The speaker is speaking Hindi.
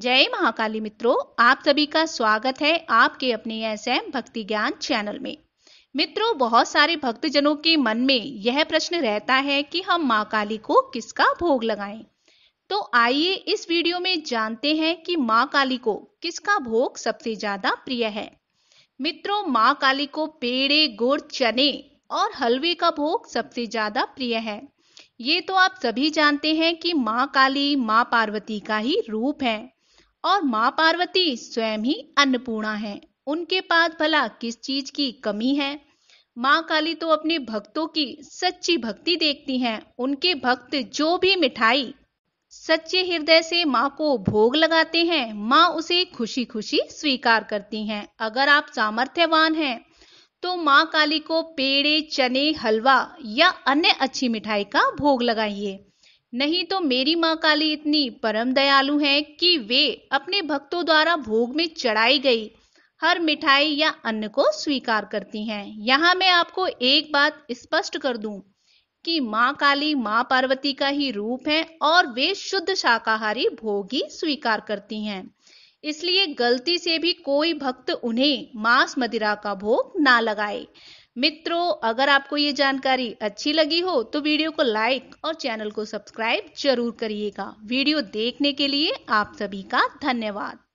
जय महाकाली मित्रों आप सभी का स्वागत है आपके अपने एस एम भक्ति ज्ञान चैनल में मित्रों बहुत सारे भक्तजनों के मन में यह प्रश्न रहता है कि हम माँ काली को किसका भोग लगाएं तो आइए इस वीडियो में जानते हैं कि माँ काली को किसका भोग सबसे ज्यादा प्रिय है मित्रों माँ काली को पेड़े गुड़ चने और हलवे का भोग सबसे ज्यादा प्रिय है ये तो आप सभी जानते हैं कि माँ काली माँ पार्वती का ही रूप है और माँ पार्वती स्वयं ही अन्नपूर्णा हैं उनके पास भला किस चीज की कमी है माँ काली तो अपने भक्तों की सच्ची भक्ति देखती हैं उनके भक्त जो भी मिठाई सच्चे हृदय से माँ को भोग लगाते हैं माँ उसे खुशी खुशी स्वीकार करती हैं अगर आप सामर्थ्यवान हैं तो माँ काली को पेड़े चने हलवा या अन्य अच्छी मिठाई का भोग लगाइए नहीं तो मेरी माँ काली इतनी परम दयालु है कि वे अपने भक्तों द्वारा भोग में चढ़ाई गई हर मिठाई या अन्न को स्वीकार करती हैं यहाँ मैं आपको एक बात स्पष्ट कर दूं कि माँ काली माँ पार्वती का ही रूप है और वे शुद्ध शाकाहारी भोग ही स्वीकार करती हैं इसलिए गलती से भी कोई भक्त उन्हें मांस मदिरा का भोग ना लगाए मित्रों अगर आपको ये जानकारी अच्छी लगी हो तो वीडियो को लाइक और चैनल को सब्सक्राइब जरूर करिएगा वीडियो देखने के लिए आप सभी का धन्यवाद